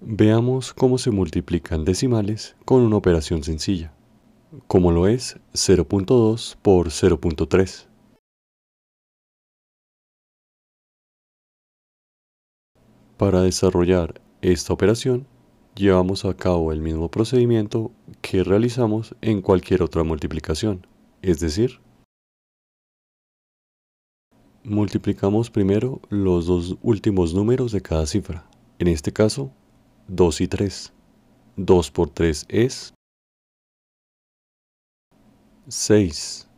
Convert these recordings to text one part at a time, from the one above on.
Veamos cómo se multiplican decimales con una operación sencilla, como lo es 0.2 por 0.3. Para desarrollar esta operación, llevamos a cabo el mismo procedimiento que realizamos en cualquier otra multiplicación, es decir, multiplicamos primero los dos últimos números de cada cifra, en este caso 2 y 3. 2 por 3 es 6.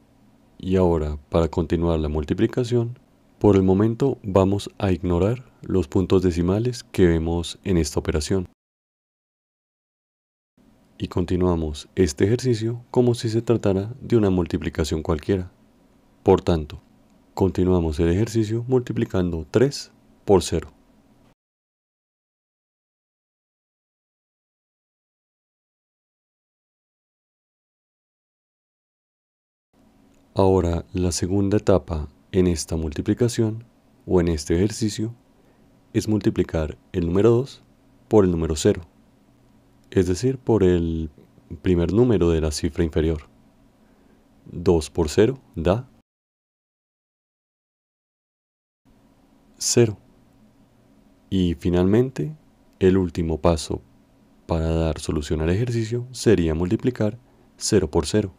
Y ahora, para continuar la multiplicación, por el momento vamos a ignorar los puntos decimales que vemos en esta operación. Y continuamos este ejercicio como si se tratara de una multiplicación cualquiera. Por tanto, continuamos el ejercicio multiplicando 3 por 0. Ahora, la segunda etapa en esta multiplicación o en este ejercicio es multiplicar el número 2 por el número 0, es decir, por el primer número de la cifra inferior. 2 por 0 da 0. Y finalmente, el último paso para dar solución al ejercicio sería multiplicar 0 por 0.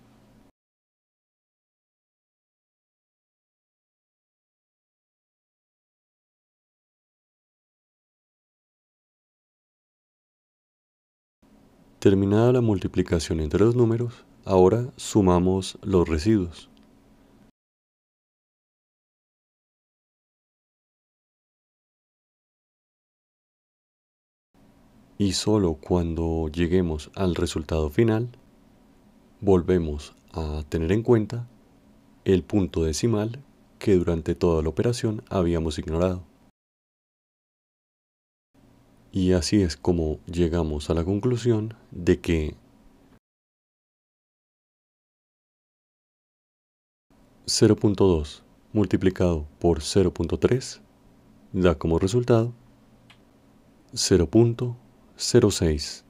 Terminada la multiplicación entre los números, ahora sumamos los residuos. Y solo cuando lleguemos al resultado final, volvemos a tener en cuenta el punto decimal que durante toda la operación habíamos ignorado. Y así es como llegamos a la conclusión de que ...0.2 multiplicado por 0.3 da como resultado 0.06.